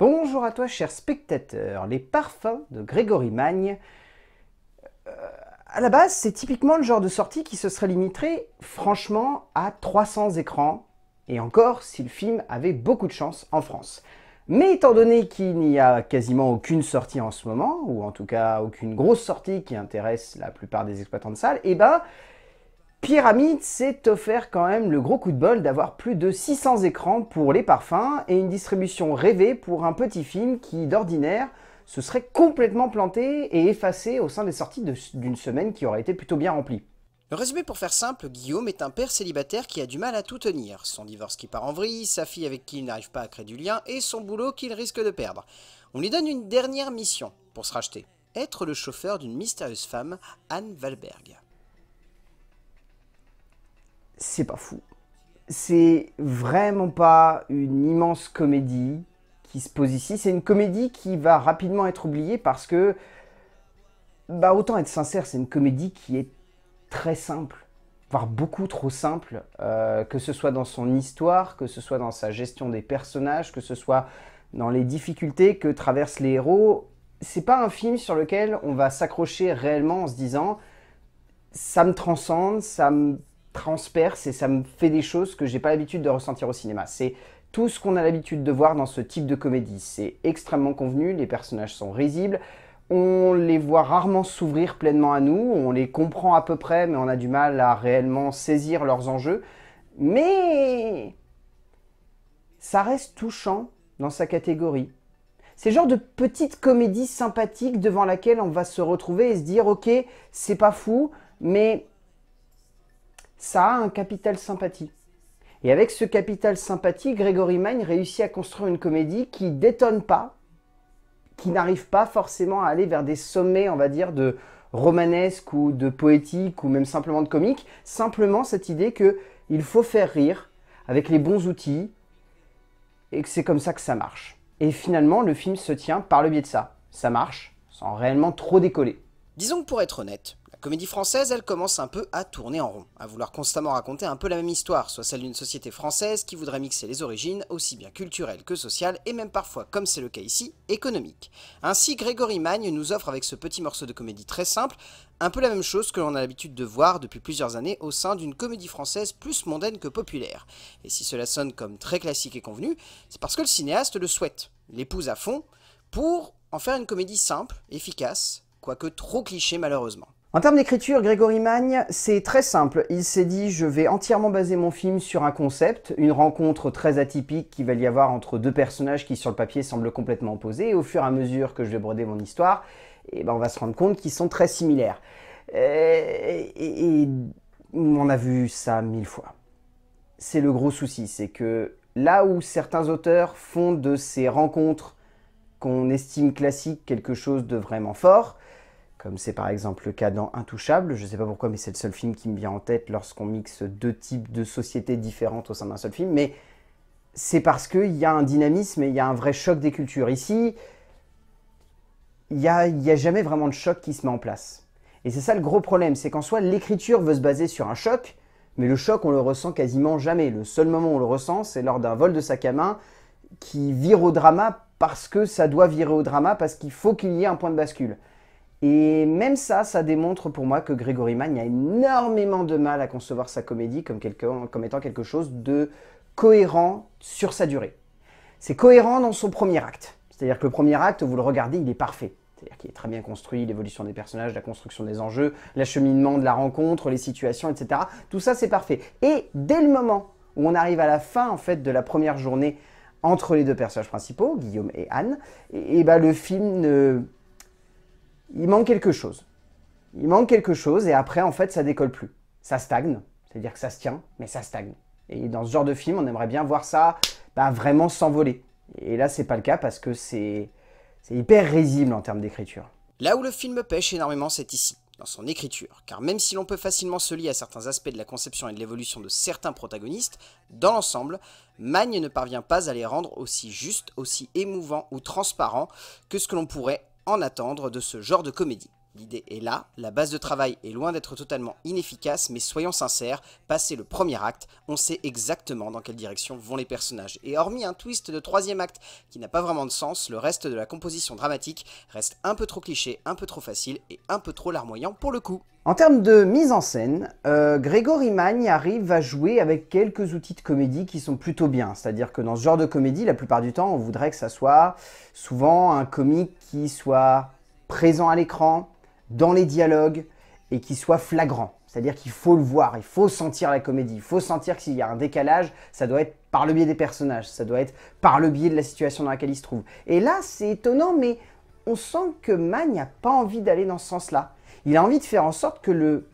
Bonjour à toi, cher spectateur. Les parfums de Grégory Magne. Euh, à la base, c'est typiquement le genre de sortie qui se serait limité, franchement, à 300 écrans, et encore si le film avait beaucoup de chance en France. Mais étant donné qu'il n'y a quasiment aucune sortie en ce moment, ou en tout cas aucune grosse sortie qui intéresse la plupart des exploitants de salles, eh ben, Pyramide s'est offert quand même le gros coup de bol d'avoir plus de 600 écrans pour les parfums et une distribution rêvée pour un petit film qui, d'ordinaire, se serait complètement planté et effacé au sein des sorties d'une semaine qui aurait été plutôt bien remplie. Le résumé pour faire simple, Guillaume est un père célibataire qui a du mal à tout tenir. Son divorce qui part en vrille, sa fille avec qui il n'arrive pas à créer du lien et son boulot qu'il risque de perdre. On lui donne une dernière mission pour se racheter. Être le chauffeur d'une mystérieuse femme, Anne Valberg c'est pas fou. C'est vraiment pas une immense comédie qui se pose ici. C'est une comédie qui va rapidement être oubliée parce que, bah autant être sincère, c'est une comédie qui est très simple, voire beaucoup trop simple, euh, que ce soit dans son histoire, que ce soit dans sa gestion des personnages, que ce soit dans les difficultés que traversent les héros. C'est pas un film sur lequel on va s'accrocher réellement en se disant ça me transcende, ça me transperce et ça me fait des choses que j'ai pas l'habitude de ressentir au cinéma. C'est tout ce qu'on a l'habitude de voir dans ce type de comédie. C'est extrêmement convenu, les personnages sont risibles, on les voit rarement s'ouvrir pleinement à nous, on les comprend à peu près, mais on a du mal à réellement saisir leurs enjeux. Mais ça reste touchant dans sa catégorie. C'est genre de petite comédie sympathique devant laquelle on va se retrouver et se dire ok, c'est pas fou, mais ça a un capital sympathie. Et avec ce capital sympathie, Grégory Magne réussit à construire une comédie qui détonne pas, qui n'arrive pas forcément à aller vers des sommets, on va dire, de romanesque ou de poétique ou même simplement de comique. Simplement cette idée que il faut faire rire avec les bons outils et que c'est comme ça que ça marche. Et finalement, le film se tient par le biais de ça. Ça marche sans réellement trop décoller. Disons que pour être honnête, Comédie française, elle commence un peu à tourner en rond, à vouloir constamment raconter un peu la même histoire, soit celle d'une société française qui voudrait mixer les origines, aussi bien culturelles que sociales, et même parfois, comme c'est le cas ici, économiques. Ainsi, Grégory Magne nous offre avec ce petit morceau de comédie très simple, un peu la même chose que l'on a l'habitude de voir depuis plusieurs années au sein d'une comédie française plus mondaine que populaire. Et si cela sonne comme très classique et convenu, c'est parce que le cinéaste le souhaite, l'épouse à fond, pour en faire une comédie simple, efficace, quoique trop cliché malheureusement. En termes d'écriture, Grégory Magne, c'est très simple. Il s'est dit je vais entièrement baser mon film sur un concept, une rencontre très atypique qui va y avoir entre deux personnages qui sur le papier semblent complètement opposés. au fur et à mesure que je vais broder mon histoire, et eh ben, on va se rendre compte qu'ils sont très similaires. Euh, et, et on a vu ça mille fois. C'est le gros souci, c'est que là où certains auteurs font de ces rencontres qu'on estime classiques quelque chose de vraiment fort, comme c'est par exemple le cas dans Intouchable. Je ne sais pas pourquoi, mais c'est le seul film qui me vient en tête lorsqu'on mixe deux types de sociétés différentes au sein d'un seul film. Mais c'est parce qu'il y a un dynamisme et il y a un vrai choc des cultures. Ici, il n'y a, jamais vraiment de choc qui se met en place. Et c'est ça le gros problème, c'est qu'en soi, l'écriture veut se baser sur un choc, mais le choc, on le ressent quasiment jamais. Le seul moment où on le ressent, c'est lors d'un vol de sac à main qui vire au drama parce que ça doit virer au drama, parce qu'il faut qu'il y ait un point de bascule. Et même ça, ça démontre pour moi que Grégory Mann a énormément de mal à concevoir sa comédie comme, comme étant quelque chose de cohérent sur sa durée. C'est cohérent dans son premier acte. C'est-à-dire que le premier acte, vous le regardez, il est parfait. C'est-à-dire qu'il est très bien construit, l'évolution des personnages, la construction des enjeux, l'acheminement de la rencontre, les situations, etc. Tout ça, c'est parfait. Et dès le moment où on arrive à la fin, en fait, de la première journée entre les deux personnages principaux, Guillaume et Anne, et ben, le film ne il manque quelque chose. Il manque quelque chose et après, en fait, ça décolle plus. Ça stagne, c'est-à-dire que ça se tient, mais ça stagne. Et dans ce genre de film, on aimerait bien voir ça bah, vraiment s'envoler. Et là, c'est pas le cas parce que c'est hyper risible en termes d'écriture. Là où le film pêche énormément, c'est ici, dans son écriture. Car même si l'on peut facilement se lier à certains aspects de la conception et de l'évolution de certains protagonistes, dans l'ensemble, Magne ne parvient pas à les rendre aussi justes, aussi émouvants ou transparents que ce que l'on pourrait en attendre de ce genre de comédie. L'idée est là, la base de travail est loin d'être totalement inefficace, mais soyons sincères, passé le premier acte, on sait exactement dans quelle direction vont les personnages. Et hormis un twist de troisième acte qui n'a pas vraiment de sens, le reste de la composition dramatique reste un peu trop cliché, un peu trop facile et un peu trop larmoyant pour le coup. En termes de mise en scène, euh, Grégory Magne arrive à jouer avec quelques outils de comédie qui sont plutôt bien. C'est-à-dire que dans ce genre de comédie, la plupart du temps, on voudrait que ça soit souvent un comique qui soit présent à l'écran, dans les dialogues et qui soit flagrant. C'est-à-dire qu'il faut le voir, il faut sentir la comédie, il faut sentir qu'il s'il y a un décalage, ça doit être par le biais des personnages, ça doit être par le biais de la situation dans laquelle il se trouve. Et là, c'est étonnant, mais on sent que Mann n'a pas envie d'aller dans ce sens-là. Il a envie de faire en sorte que le,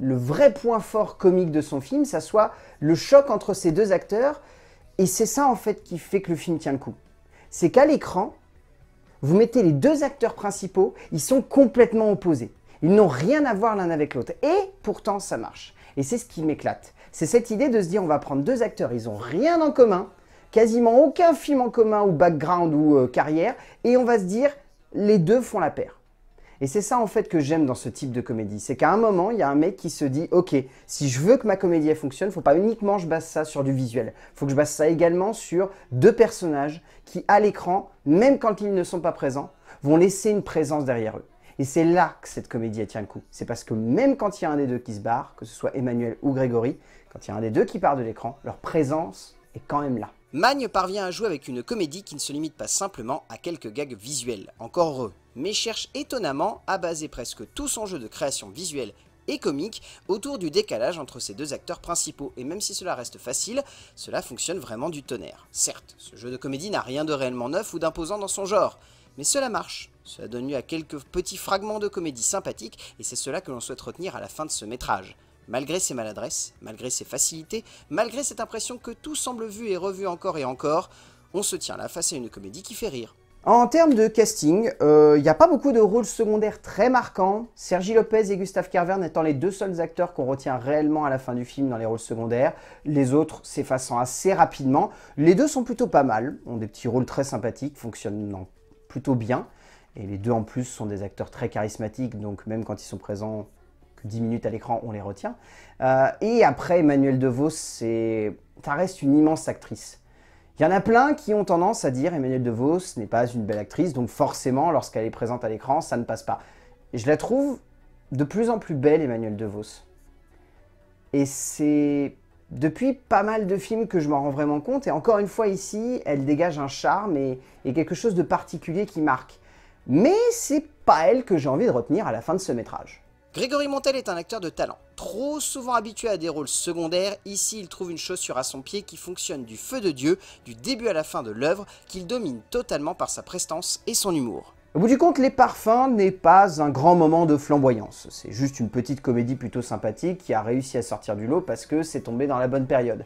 le vrai point fort comique de son film, ça soit le choc entre ces deux acteurs. Et c'est ça, en fait, qui fait que le film tient le coup. C'est qu'à l'écran, vous mettez les deux acteurs principaux, ils sont complètement opposés. Ils n'ont rien à voir l'un avec l'autre. Et pourtant, ça marche. Et c'est ce qui m'éclate. C'est cette idée de se dire, on va prendre deux acteurs, ils n'ont rien en commun, quasiment aucun film en commun ou background ou euh, carrière, et on va se dire, les deux font la paire. Et c'est ça en fait que j'aime dans ce type de comédie. C'est qu'à un moment, il y a un mec qui se dit Ok, si je veux que ma comédie fonctionne, faut pas uniquement je base ça sur du visuel. faut que je base ça également sur deux personnages qui, à l'écran, même quand ils ne sont pas présents, vont laisser une présence derrière eux. Et c'est là que cette comédie tient le coup. C'est parce que même quand il y a un des deux qui se barre, que ce soit Emmanuel ou Grégory, quand il y a un des deux qui part de l'écran, leur présence est quand même là. Magne parvient à jouer avec une comédie qui ne se limite pas simplement à quelques gags visuels, encore heureux, mais cherche étonnamment à baser presque tout son jeu de création visuelle et comique autour du décalage entre ses deux acteurs principaux, et même si cela reste facile, cela fonctionne vraiment du tonnerre. Certes, ce jeu de comédie n'a rien de réellement neuf ou d'imposant dans son genre, mais cela marche, cela donne lieu à quelques petits fragments de comédie sympathiques, et c'est cela que l'on souhaite retenir à la fin de ce métrage. Malgré ses maladresses, malgré ses facilités, malgré cette impression que tout semble vu et revu encore et encore, on se tient là face à une comédie qui fait rire. En termes de casting, il euh, n'y a pas beaucoup de rôles secondaires très marquants, Sergi Lopez et Gustave Carverne étant les deux seuls acteurs qu'on retient réellement à la fin du film dans les rôles secondaires, les autres s'effaçant assez rapidement. Les deux sont plutôt pas mal, ont des petits rôles très sympathiques, fonctionnent plutôt bien, et les deux en plus sont des acteurs très charismatiques, donc même quand ils sont présents, que 10 minutes à l'écran, on les retient. Euh, et après, Emmanuel DeVos, ça reste une immense actrice. Il y en a plein qui ont tendance à dire Emmanuel DeVos n'est pas une belle actrice, donc forcément, lorsqu'elle est présente à l'écran, ça ne passe pas. Et je la trouve de plus en plus belle, De Vos. Et c'est depuis pas mal de films que je m'en rends vraiment compte. Et encore une fois, ici, elle dégage un charme et, et quelque chose de particulier qui marque. Mais c'est pas elle que j'ai envie de retenir à la fin de ce métrage. Grégory Montel est un acteur de talent. Trop souvent habitué à des rôles secondaires, ici il trouve une chaussure à son pied qui fonctionne du feu de Dieu, du début à la fin de l'œuvre, qu'il domine totalement par sa prestance et son humour. Au bout du compte, Les Parfums n'est pas un grand moment de flamboyance. C'est juste une petite comédie plutôt sympathique qui a réussi à sortir du lot parce que c'est tombé dans la bonne période.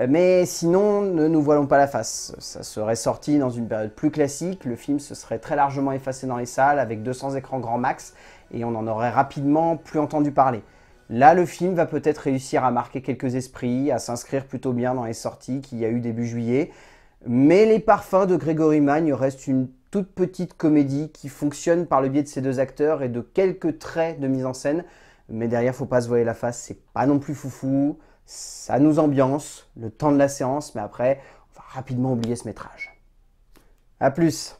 Euh, mais sinon, ne nous voilons pas la face. Ça serait sorti dans une période plus classique, le film se serait très largement effacé dans les salles avec 200 écrans grand max, et on en aurait rapidement plus entendu parler. Là, le film va peut-être réussir à marquer quelques esprits, à s'inscrire plutôt bien dans les sorties qu'il y a eu début juillet. Mais Les Parfums de Grégory Magne restent une toute petite comédie qui fonctionne par le biais de ces deux acteurs et de quelques traits de mise en scène. Mais derrière, faut pas se voiler la face, c'est pas non plus foufou. Ça nous ambiance le temps de la séance, mais après, on va rapidement oublier ce métrage. A plus